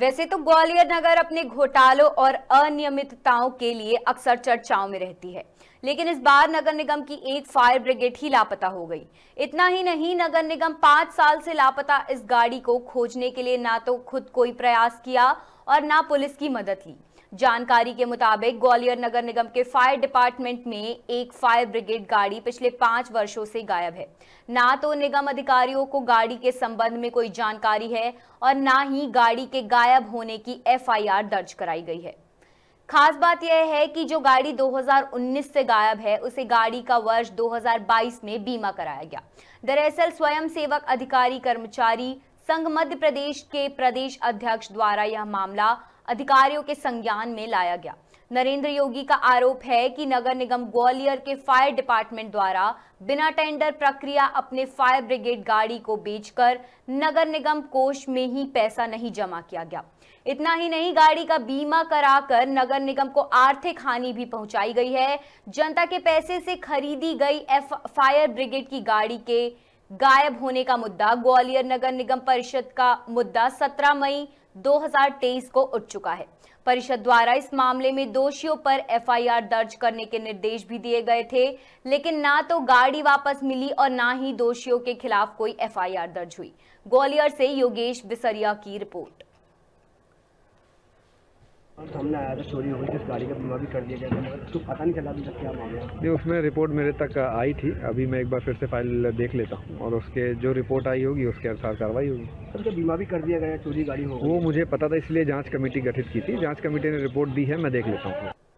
वैसे तो ग्वालियर नगर अपने घोटालों और अनियमितताओं के लिए अक्सर चर्चाओं में रहती है लेकिन इस बार नगर निगम की एक फायर ब्रिगेड ही लापता हो गई इतना ही नहीं नगर निगम पांच साल से लापता इस गाड़ी को खोजने के लिए ना तो खुद कोई प्रयास किया और ना पुलिस की मदद ली जानकारी के मुताबिक ग्वालियर नगर निगम के फायर डिपार्टमेंट में एक फायर ब्रिगेड गाड़ी पिछले पांच वर्षों से गायब है ना तो निगम अधिकारियों को गाड़ी के संबंध में कोई जानकारी है और ना ही गाड़ी के गायब होने की एफआईआर दर्ज कराई गई है खास बात यह है कि जो गाड़ी 2019 से गायब है उसे गाड़ी का वर्ष 2022 में बीमा कराया गया दरअसल स्वयं सेवक अधिकारी कर्मचारी संघ मध्य प्रदेश के प्रदेश अध्यक्ष द्वारा यह मामला अधिकारियों के संज्ञान में लाया गया नरेंद्र योगी का आरोप है कि नगर निगम ग्वालियर के फायर डिपार्टमेंट द्वारा बिना टेंडर प्रक्रिया अपने फायर ब्रिगेड गाड़ी को बेचकर नगर निगम कोष में ही पैसा नहीं जमा किया गया इतना ही नहीं गाड़ी का बीमा कराकर नगर निगम को आर्थिक हानि भी पहुंचाई गई है जनता के पैसे से खरीदी गई एफ फायर ब्रिगेड की गाड़ी के गायब होने का मुद्दा ग्वालियर नगर निगम परिषद का मुद्दा सत्रह मई 2023 को उठ चुका है परिषद द्वारा इस मामले में दोषियों पर एफआईआर दर्ज करने के निर्देश भी दिए गए थे लेकिन ना तो गाड़ी वापस मिली और ना ही दोषियों के खिलाफ कोई एफआईआर दर्ज हुई ग्वालियर से योगेश बिसरिया की रिपोर्ट तो हमने आया था चोरी हो गाड़ी का बीमा भी कर दिया गया था मगर तो पता नहीं चला अभी तक क्या मामला नहीं उसमें रिपोर्ट मेरे तक आई थी अभी मैं एक बार फिर से फाइल देख लेता हूँ और उसके जो रिपोर्ट आई होगी उसके अनुसार कार्रवाई होगी सर तो बीमा भी कर दिया गया चोरी गाड़ी हो वो मुझे पता था इसलिए जाँच कमेटी गठित की थी जाँच कमेटी ने रिपोर्ट दी है मैं देख लेता हूँ